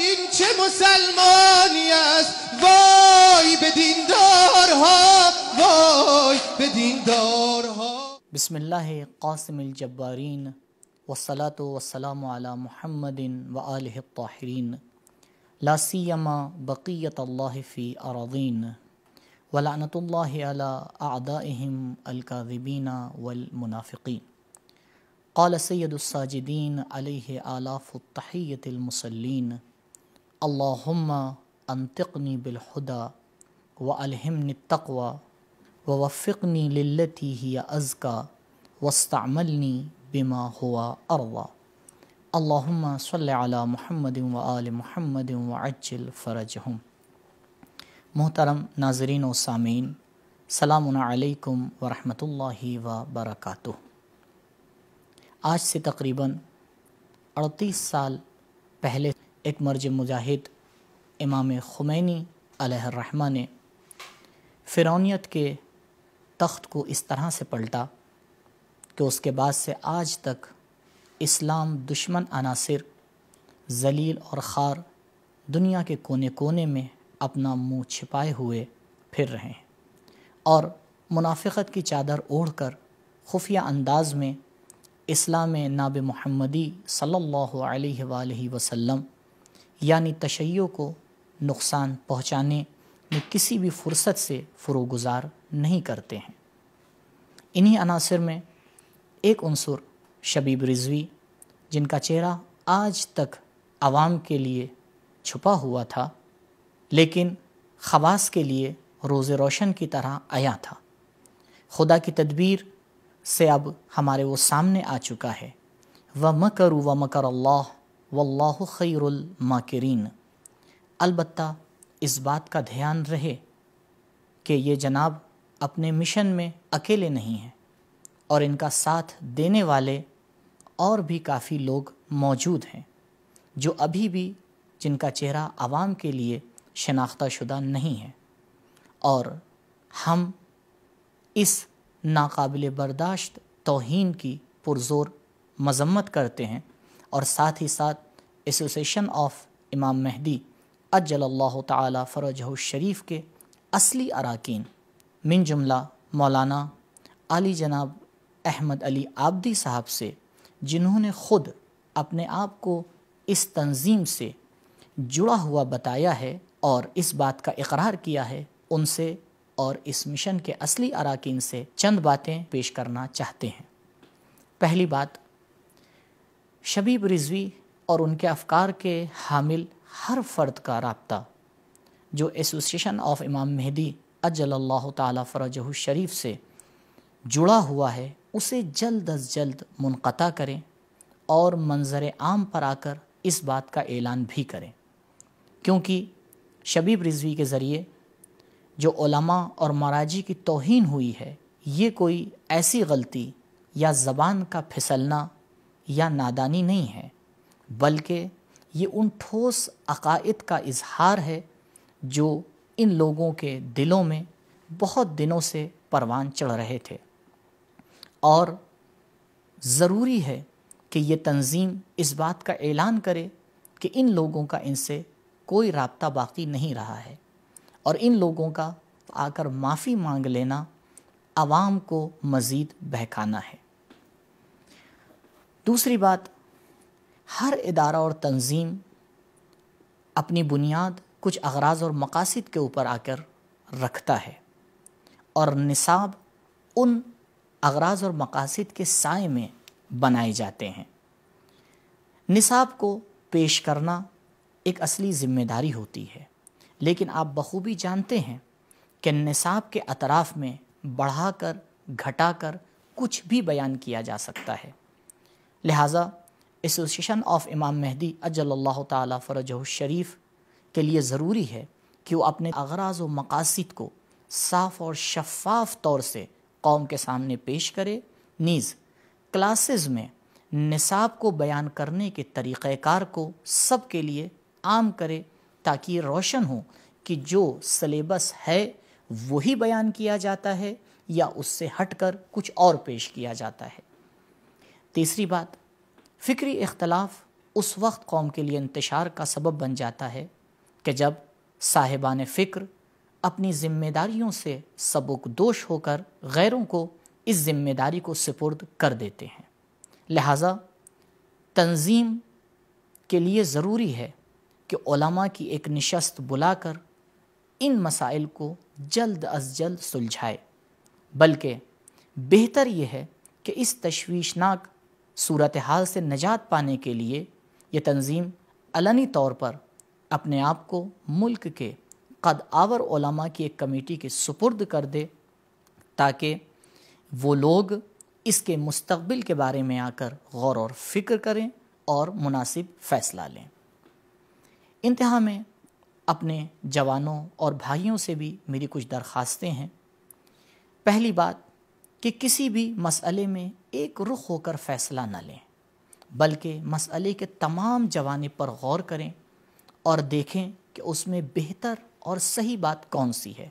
این چه مسلمانی است وای به دیندارها وای به دیندارها بسم الله قاسم الجبارین والصلاة والسلام على محمد وآله الطاهرين لا سيما بقية الله في أراضين ولعنة الله على أعدائهم الكاذبين والمنافقين قال سيد الساجدين عليه آلاف التحية المصلين अल्लाहुम्मा अंतिकनी बिलहुदा व अलहमन तकवा व वफ़िकनी लती ही अज़का वस्तामलनी बिमा हुआ अरवा अल्लाहुम्मा सल्ला महमद व आल महमद व अज्जल फ़रज हम मोहतरम नाजरीन व सामीन सलामकुम वरहमतुल्लाहि व आज से तकरीबन अड़तीस साल पहले एक मर्ज मुजाहिद इमाम खुमैनी अलहरमा ने फ़िरौनीत के तख्त को इस तरह से पलटा कि उसके बाद से आज तक इस्लाम दुश्मन अनासर जलील और ख़ार दुनिया के कोने कोने में अपना मुंह छिपाए हुए फिर रहे हैं और मुनाफ़त की चादर ओढ़ कर खुफिया अंदाज में इस्लाम नाब महमदी सल्लल्लाहु अलैहि वसल्लम यानी तशैयों को नुकसान पहुँचाने में किसी भी फुर्सत से फरोगुजार नहीं करते हैं इन्हीं अनासर में एक अनसर शबीब रिजवी जिनका चेहरा आज तक आवाम के लिए छुपा हुआ था लेकिन खवास के लिए रोज़ रोशन की तरह आया था खुदा की तदबीर से अब हमारे वो सामने आ चुका है व मकर व मकर अल्लाह खैरुल खैरमाकरीन अलबत्ता इस बात का ध्यान रहे कि ये जनाब अपने मिशन में अकेले नहीं हैं और इनका साथ देने वाले और भी काफ़ी लोग मौजूद हैं जो अभी भी जिनका चेहरा आवाम के लिए शनाख्ता शुदा नहीं है और हम इस नाकाबिल बर्दाश्त तोहन की पुरजोर मजम्मत करते हैं और साथ ही साथ एसोसिएशन ऑफ इमाम महदी अज्जल्ला ताली फ़रजह शरीफ के असली अरकान मिन जुमला मौलाना अली जनाब अहमद अली आबदी साहब से जिन्होंने ख़ुद अपने आप को इस तंजीम से जुड़ा हुआ बताया है और इस बात का इकरार किया है उनसे और इस मिशन के असली अरकान से चंद बातें पेश करना चाहते हैं पहली बात शबीब रिजवी और उनके अफकार के हामिल हर फर्द का रबता जो एसोसिएशन ऑफ इमाम मेहदी अजल्ला तरजह शरीफ से जुड़ा हुआ है उसे जल्द अज जल्द मुनता करें और मंज़र आम पर आकर इस बात का ऐलान भी करें क्योंकि शबीब रिजवी के ज़रिए जो ओलमा और माराजी की तोहन हुई है ये कोई ऐसी गलती या ज़बान का फिसलना या नादानी नहीं है बल्कि ये उन ठोस अकायद का इजहार है जो इन लोगों के दिलों में बहुत दिनों से परवान चढ़ रहे थे और ज़रूरी है कि ये तंजीम इस बात का ऐलान करे कि इन लोगों का इनसे कोई रबता बाकी नहीं रहा है और इन लोगों का आकर माफ़ी मांग लेना आवाम को मज़ीद बहकाना है दूसरी बात हर इदारा और तंजीम अपनी बुनियाद कुछ अगराज और मकासद के ऊपर आकर रखता है और निसाब उन अगराज और मकासद के साय में बनाए जाते हैं निसाब को पेश करना एक असली ज़िम्मेदारी होती है लेकिन आप बखूबी जानते हैं कि निसाब के अतराफ़ में बढ़ाकर घटाकर कुछ भी बयान किया जा सकता है लिहाजा एसोसिएशन ऑफ इमाम महदी अजल तरज शरीफ के लिए ज़रूरी है कि वह अपने अगराज व मकासद को साफ़ और शफाफ तौर से कौम के सामने पेश करे नीज़ क्लासेस में निसाब को बयान करने के तरीक़ार को सब के लिए आम करे ताकि रोशन हो कि जो सलेबस है वही बयान किया जाता है या उससे हटकर कुछ और पेश किया जाता है तीसरी बात फ़िक्री इख्तलाफ उस वक्त कौम के लिए इंतशार का सबब बन जाता है कि जब साहिबान फ़िक्र अपनी ज़िम्मेदारियों से सबकदोश दोष होकर गैरों को इस ज़िम्मेदारी को सुपुर्द कर देते हैं लिहाजा तंजीम के लिए ज़रूरी है कि की एक नशस्त बुलाकर इन मसाइल को जल्द अज जल्द सुलझाए बल्कि बेहतर यह है कि इस तशवीशनाक सूरत हाल से नजात पाने के लिए ये तंजीम अलनी तौर पर अपने आप को मुल्क के कद आवर ओलमा की एक कमेटी के सुपुर्द कर दे ताकि वो लोग इसके मुस्तबिल के बारे में आकर गौर और फिक्र करें और मुनासिब फ़ैसला लें इंतहा में अपने जवानों और भाइयों से भी मेरी कुछ दरख्वास्तें हैं पहली बात कि किसी भी मसले में एक रुख होकर फ़ैसला न लें बल्कि मसले के तमाम जवानी पर गौर करें और देखें कि उसमें बेहतर और सही बात कौन सी है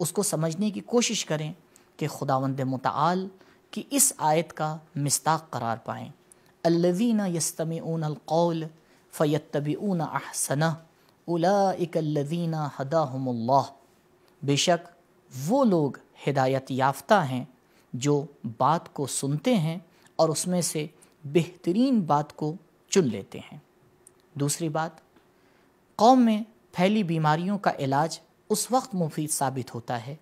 उसको समझने की कोशिश करें कि खुदावंद मताल की इस आयत का मिस्ताक करार पाएँ अल्लवीना यस्तमीन अलकौल ऊन अहसना उलाकल्लवीना हदाहमल्ला बेशक वो लोग हिदायत याफ़्ता हैं जो बात को सुनते हैं और उसमें से बेहतरीन बात को चुन लेते हैं दूसरी बात कौम में फैली बीमारियों का इलाज उस वक्त मुफीद साबित होता है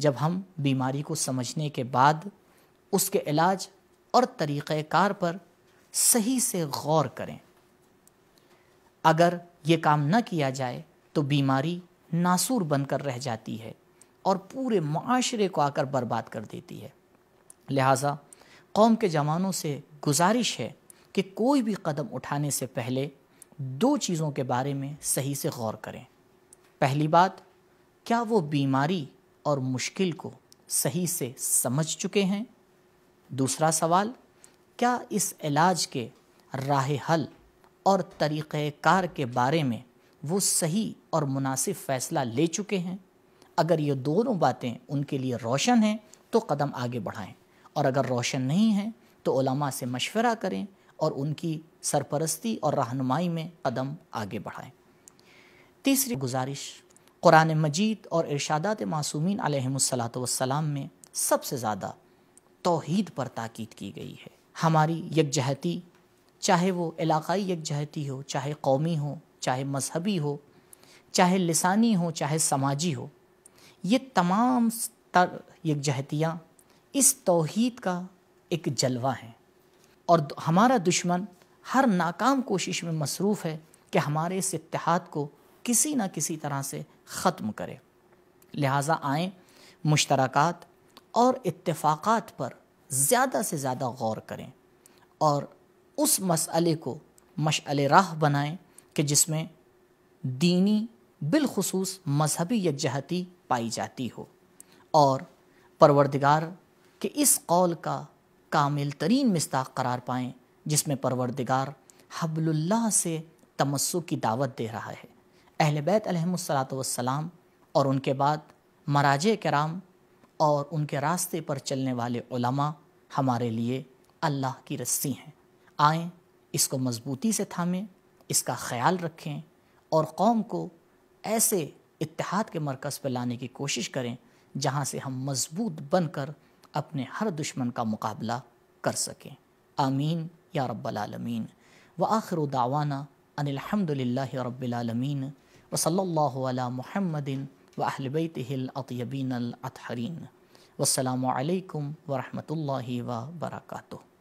जब हम बीमारी को समझने के बाद उसके इलाज और तरीक़ार पर सही से गौर करें अगर ये काम न किया जाए तो बीमारी नासूर बनकर रह जाती है और पूरे माशरे को आकर बर्बाद कर देती है लिहाजा कौम के जवानों से गुजारिश है कि कोई भी कदम उठाने से पहले दो चीज़ों के बारे में सही से गौर करें पहली बात क्या वो बीमारी और मुश्किल को सही से समझ चुके हैं दूसरा सवाल क्या इस इलाज के राह हल और तरीक़ार के बारे में वो सही और मुनासिब फ़ैसला ले चुके हैं अगर ये दोनों बातें उनके लिए रोशन हैं तो कदम आगे बढ़ाएं और अगर रोशन नहीं है तो उलमा से मशवरा करें और उनकी सरपरस्ती और रहनुमाई में कदम आगे बढ़ाएं तीसरी गुजारिश कुरान मजीद और इरशादात मासूमिन आलमसलात में सबसे ज़्यादा तोहद पर ताक़द की गई है हमारी यकजहती चाहे वो इलाक़ाई यकजहती हो चाहे कौमी हो चाहे मजहबी हो चाहे लसानी हो चाहे समाजी हो ये तमाम यकजहतियाँ इस तोहीद का एक जलवा है और हमारा दुश्मन हर नाकाम कोशिश में मसरूफ़ है कि हमारे इस इतिहाद को किसी न किसी तरह से ख़त्म करे लिहाजा आएँ मुश्तरक और इतफाक़ात पर ज़्यादा से ज़्यादा गौर करें और उस मसले को मशल राह बनाएं कि जिसमें दीनी बिलखसूस मजहबी यकजहती पाई जाती हो और परवरदिगार कि इस कौल का कामिल तरीन मिस्ताक करार पाएँ जिसमें परवरदिगार हबल्ला से तमस्सु की दावत दे रहा है अहल बैत अलहमसलाम और उनके बाद मराज कराम और उनके रास्ते पर चलने वाले हमारे लिए अल्लाह की रस्सी हैं आएँ इसको मजबूती से थामें इसका ख्याल रखें और कौम को ऐसे इतिहाद के मरकज़ पर लाने की कोशिश करें जहाँ से हम मजबूत बनकर अपने हर दुश्मन का मुकाबला कर सकें आमीन या रब्बालमीन व आखिर दावाना अनिलहमदिल्ला रबालमीन व सल्ला महमदिन व अहलबैतबिन अतहरीन वालकम वरहमल वर्का